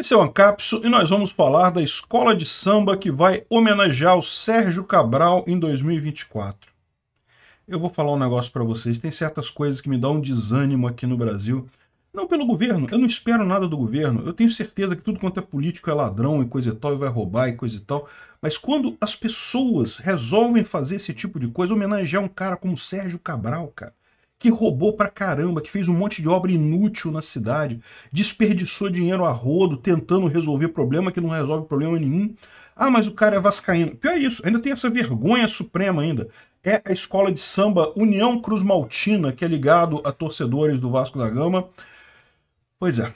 Esse é o Ancapso e nós vamos falar da escola de samba que vai homenagear o Sérgio Cabral em 2024. Eu vou falar um negócio para vocês, tem certas coisas que me dão um desânimo aqui no Brasil. Não pelo governo, eu não espero nada do governo. Eu tenho certeza que tudo quanto é político é ladrão e coisa e tal, e vai roubar e coisa e tal. Mas quando as pessoas resolvem fazer esse tipo de coisa, homenagear um cara como Sérgio Cabral, cara, que roubou pra caramba, que fez um monte de obra inútil na cidade, desperdiçou dinheiro a rodo, tentando resolver problema que não resolve problema nenhum. Ah, mas o cara é vascaíno. Pior é isso, ainda tem essa vergonha suprema ainda. É a escola de samba União Cruz Maltina, que é ligado a torcedores do Vasco da Gama. Pois é,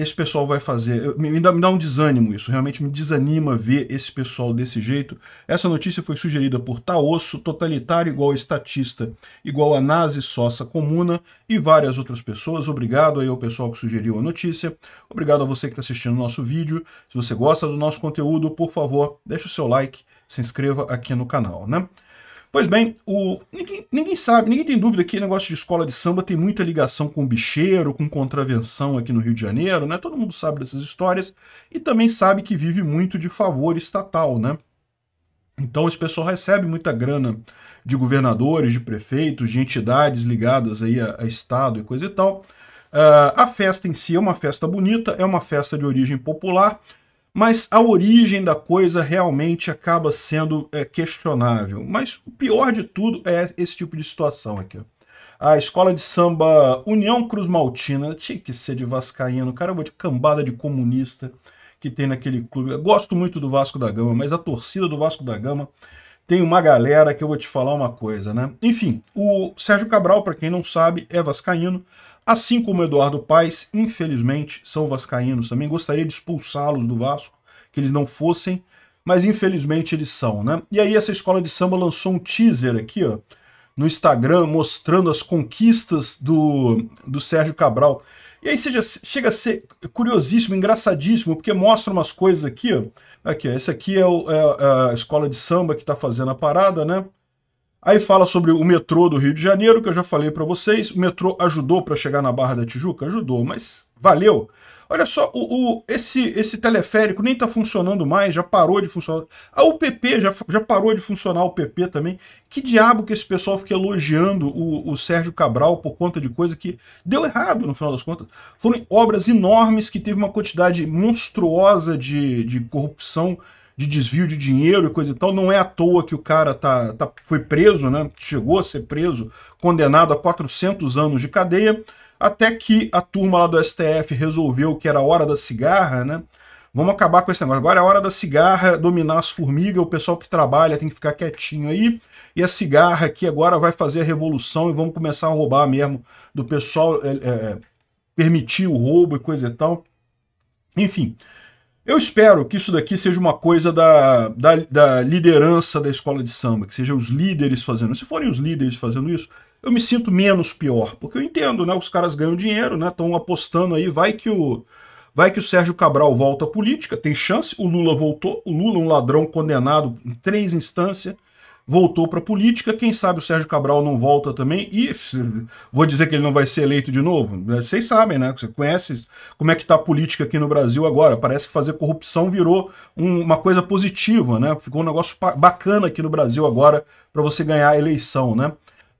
esse pessoal vai fazer. me, dá, me dá um desânimo isso, realmente me desanima ver esse pessoal desse jeito. Essa notícia foi sugerida por Taosso, totalitário igual estatista, igual a Nazi Sossa Comuna e várias outras pessoas. Obrigado aí ao pessoal que sugeriu a notícia. Obrigado a você que está assistindo o nosso vídeo. Se você gosta do nosso conteúdo, por favor, deixe o seu like, se inscreva aqui no canal, né? Pois bem, o, ninguém, ninguém, sabe, ninguém tem dúvida que negócio de escola de samba tem muita ligação com bicheiro, com contravenção aqui no Rio de Janeiro, né? Todo mundo sabe dessas histórias e também sabe que vive muito de favor estatal, né? Então esse pessoal recebe muita grana de governadores, de prefeitos, de entidades ligadas aí a, a Estado e coisa e tal. Uh, a festa em si é uma festa bonita, é uma festa de origem popular mas a origem da coisa realmente acaba sendo é, questionável. Mas o pior de tudo é esse tipo de situação aqui. A escola de samba União Cruz Maltina, tinha que ser de Vascaíno, cara, eu vou de cambada de comunista que tem naquele clube. Eu gosto muito do Vasco da Gama, mas a torcida do Vasco da Gama tem uma galera que eu vou te falar uma coisa, né? Enfim, o Sérgio Cabral, para quem não sabe, é vascaíno, Assim como Eduardo Paes, infelizmente, são vascaínos também. Gostaria de expulsá-los do Vasco, que eles não fossem, mas infelizmente eles são, né? E aí essa escola de samba lançou um teaser aqui, ó, no Instagram, mostrando as conquistas do, do Sérgio Cabral. E aí seja, chega a ser curiosíssimo, engraçadíssimo, porque mostra umas coisas aqui, ó. Aqui, ó, esse aqui é, o, é, é a escola de samba que está fazendo a parada, né? Aí fala sobre o metrô do Rio de Janeiro, que eu já falei para vocês. O metrô ajudou para chegar na Barra da Tijuca? Ajudou, mas valeu. Olha só, o, o esse, esse teleférico nem está funcionando mais, já parou de funcionar. A UPP já, já parou de funcionar, o PP também. Que diabo que esse pessoal fica elogiando o, o Sérgio Cabral por conta de coisa que deu errado, no final das contas. Foram obras enormes que teve uma quantidade monstruosa de, de corrupção de desvio de dinheiro e coisa e tal. Não é à toa que o cara tá, tá, foi preso, né? chegou a ser preso, condenado a 400 anos de cadeia, até que a turma lá do STF resolveu que era hora da cigarra, né? Vamos acabar com esse negócio. Agora é hora da cigarra dominar as formigas, o pessoal que trabalha tem que ficar quietinho aí. E a cigarra aqui agora vai fazer a revolução e vamos começar a roubar mesmo do pessoal, é, é, permitir o roubo e coisa e tal. Enfim, eu espero que isso daqui seja uma coisa da, da, da, liderança da escola de samba, que sejam os líderes fazendo. Se forem os líderes fazendo isso, eu me sinto menos pior, porque eu entendo, né? Os caras ganham dinheiro, né? Estão apostando aí, vai que o vai que o Sérgio Cabral volta à política, tem chance. O Lula voltou, o Lula um ladrão condenado em três instâncias voltou para a política. Quem sabe o Sérgio Cabral não volta também. E vou dizer que ele não vai ser eleito de novo. É, vocês sabem, né? Você conhece como é que está a política aqui no Brasil agora. Parece que fazer corrupção virou um, uma coisa positiva, né? Ficou um negócio bacana aqui no Brasil agora para você ganhar a eleição, né?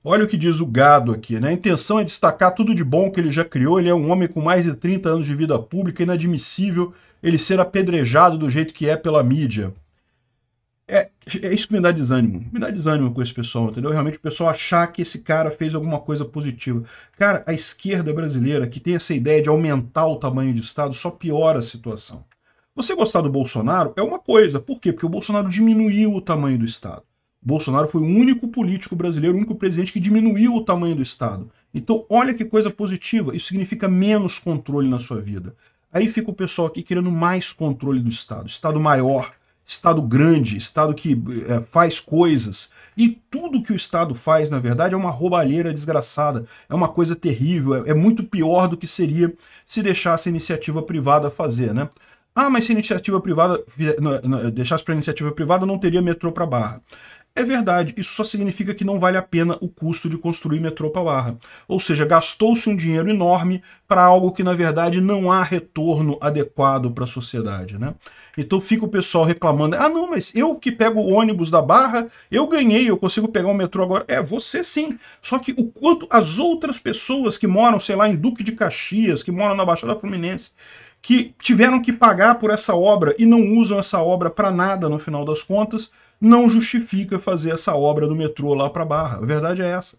Olha o que diz o gado aqui, né? A intenção é destacar tudo de bom que ele já criou. Ele é um homem com mais de 30 anos de vida pública, inadmissível ele ser apedrejado do jeito que é pela mídia. É, é isso que me dá desânimo. Me dá desânimo com esse pessoal, entendeu? Realmente o pessoal achar que esse cara fez alguma coisa positiva. Cara, a esquerda brasileira, que tem essa ideia de aumentar o tamanho de Estado, só piora a situação. Você gostar do Bolsonaro é uma coisa. Por quê? Porque o Bolsonaro diminuiu o tamanho do Estado. O Bolsonaro foi o único político brasileiro, o único presidente que diminuiu o tamanho do Estado. Então, olha que coisa positiva. Isso significa menos controle na sua vida. Aí fica o pessoal aqui querendo mais controle do Estado. Estado maior, Estado grande, Estado que é, faz coisas. E tudo que o Estado faz, na verdade, é uma roubalheira desgraçada, é uma coisa terrível, é, é muito pior do que seria se deixasse a iniciativa privada fazer, né? Ah, mas se a iniciativa privada deixasse para a iniciativa privada, não teria metrô para Barra. É verdade, isso só significa que não vale a pena o custo de construir metrô Barra. Ou seja, gastou-se um dinheiro enorme para algo que, na verdade, não há retorno adequado para a sociedade. Né? Então fica o pessoal reclamando, ah não, mas eu que pego o ônibus da Barra, eu ganhei, eu consigo pegar o metrô agora. É, você sim. Só que o quanto as outras pessoas que moram, sei lá, em Duque de Caxias, que moram na Baixada Fluminense, que tiveram que pagar por essa obra e não usam essa obra para nada no final das contas, não justifica fazer essa obra do metrô lá para Barra. A verdade é essa.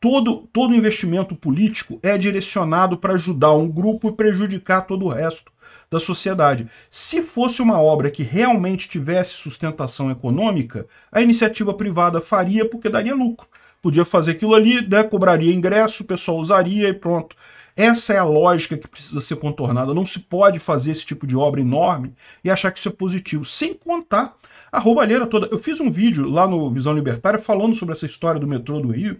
Todo, todo investimento político é direcionado para ajudar um grupo e prejudicar todo o resto da sociedade. Se fosse uma obra que realmente tivesse sustentação econômica, a iniciativa privada faria porque daria lucro. Podia fazer aquilo ali, né, cobraria ingresso, o pessoal usaria e pronto. Essa é a lógica que precisa ser contornada. Não se pode fazer esse tipo de obra enorme e achar que isso é positivo, sem contar a roubalheira toda. Eu fiz um vídeo lá no Visão Libertária falando sobre essa história do metrô do Rio.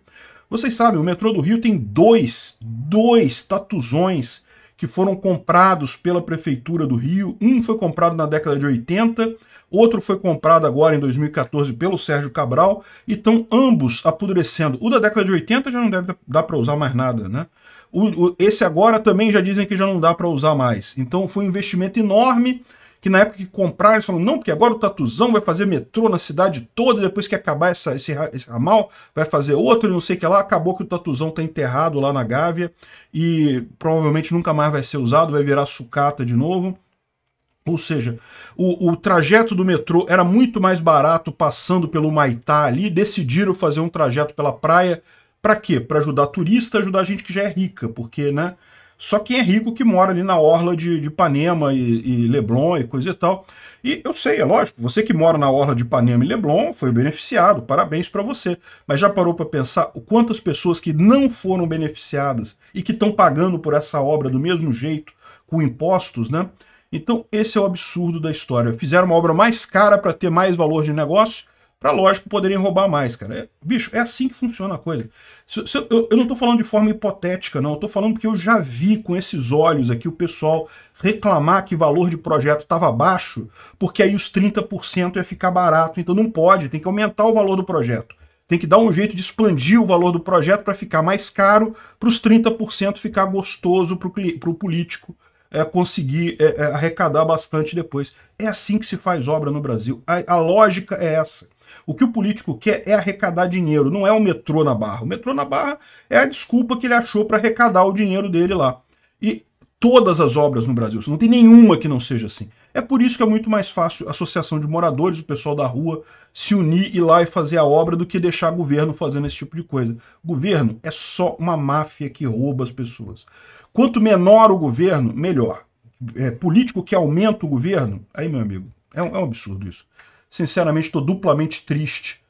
Vocês sabem, o metrô do Rio tem dois, dois tatuzões que foram comprados pela prefeitura do Rio. Um foi comprado na década de 80, outro foi comprado agora em 2014 pelo Sérgio Cabral, e estão ambos apodrecendo. O da década de 80 já não deve dar para usar mais nada, né? O, o, esse agora também já dizem que já não dá para usar mais. Então foi um investimento enorme que na época que compraram, eles falaram, não, porque agora o Tatuzão vai fazer metrô na cidade toda, depois que acabar essa, esse, esse ramal, vai fazer outro, não sei o que lá, acabou que o Tatuzão está enterrado lá na Gávea e provavelmente nunca mais vai ser usado, vai virar sucata de novo. Ou seja, o, o, trajeto do metrô era muito mais barato passando pelo Maitá ali, decidiram fazer um trajeto pela praia. Para quê? Para ajudar turista, ajudar gente que já é rica, porque, né? Só quem é rico que mora ali na orla de, de Ipanema e, e Leblon e coisa e tal. E eu sei, é lógico, você que mora na orla de Ipanema e Leblon foi beneficiado, parabéns para você. Mas já parou para pensar o quantas pessoas que não foram beneficiadas e que estão pagando por essa obra do mesmo jeito, com impostos, né? Então, esse é o absurdo da história. Fizeram uma obra mais cara para ter mais valor de negócio, para lógico poderem roubar mais, cara. É, bicho, é assim que funciona a coisa. Se, se, eu, eu, não estou falando de forma hipotética, não. Eu estou falando porque eu já vi com esses olhos aqui o pessoal reclamar que valor de projeto estava baixo, porque aí os 30% ia ficar barato. Então não pode, tem que aumentar o valor do projeto. Tem que dar um jeito de expandir o valor do projeto para ficar mais caro, para os 30% ficar gostoso para o político é, conseguir é, é, arrecadar bastante depois. É assim que se faz obra no Brasil. A, a, lógica é essa. O que o político quer é arrecadar dinheiro, não é o metrô na barra. O metrô na barra é a desculpa que ele achou para arrecadar o dinheiro dele lá. E todas as obras no Brasil, não tem nenhuma que não seja assim. É por isso que é muito mais fácil a associação de moradores, o pessoal da rua, se unir e ir lá e fazer a obra do que deixar o governo fazendo esse tipo de coisa. governo é só uma máfia que rouba as pessoas. Quanto menor o governo, melhor. É, político que aumenta o governo, aí, meu amigo, é um, é um absurdo isso. Sinceramente, estou duplamente triste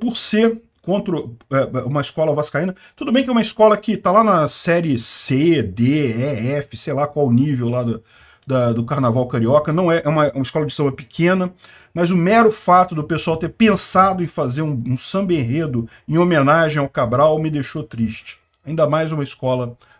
por ser contra é, uma escola vascaína. Tudo bem que é uma escola que está lá na série C, D, E, F, sei lá qual nível lá do, da, do Carnaval Carioca. Não é, é, uma, uma escola de samba pequena, mas o mero fato do pessoal ter pensado em fazer um, um samba enredo em homenagem ao Cabral me deixou triste. Ainda mais uma escola